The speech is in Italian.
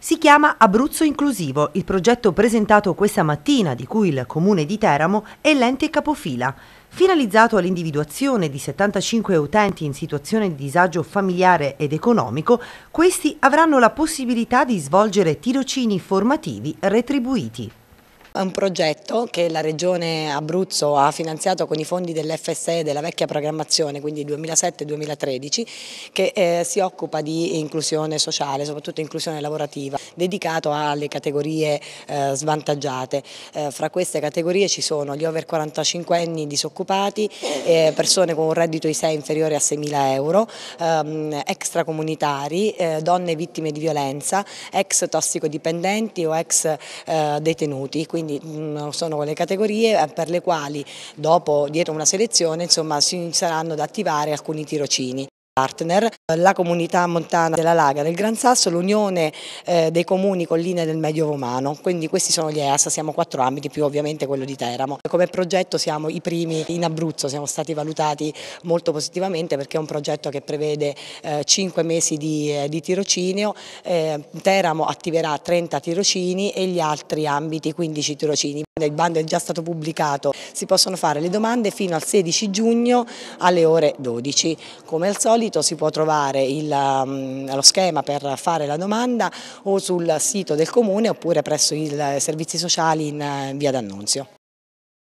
Si chiama Abruzzo Inclusivo, il progetto presentato questa mattina di cui il Comune di Teramo è l'ente capofila, finalizzato all'individuazione di 75 utenti in situazione di disagio familiare ed economico, questi avranno la possibilità di svolgere tirocini formativi retribuiti. È un progetto che la Regione Abruzzo ha finanziato con i fondi dell'FSE della vecchia programmazione, quindi 2007-2013, che eh, si occupa di inclusione sociale, soprattutto inclusione lavorativa, dedicato alle categorie eh, svantaggiate. Eh, fra queste categorie ci sono gli over 45 anni disoccupati, eh, persone con un reddito ISEE inferiore a 6.000 euro, ehm, extracomunitari, eh, donne vittime di violenza, ex tossicodipendenti o ex eh, detenuti, quindi quindi mm, sono quelle categorie eh, per le quali dopo, dietro una selezione, insomma, si saranno ad attivare alcuni tirocini partner, la comunità montana della Laga del Gran Sasso, l'unione eh, dei comuni colline del Medio Romano, quindi questi sono gli EAS, siamo quattro ambiti più ovviamente quello di Teramo. Come progetto siamo i primi in Abruzzo, siamo stati valutati molto positivamente perché è un progetto che prevede eh, cinque mesi di, eh, di tirocinio, Teramo attiverà 30 tirocini e gli altri ambiti 15 tirocini. Il bando è già stato pubblicato, si possono fare le domande fino al 16 giugno alle ore 12. Come al solito si può trovare il, mm, lo schema per fare la domanda o sul sito del comune oppure presso i servizi sociali in eh, via D'Annunzio.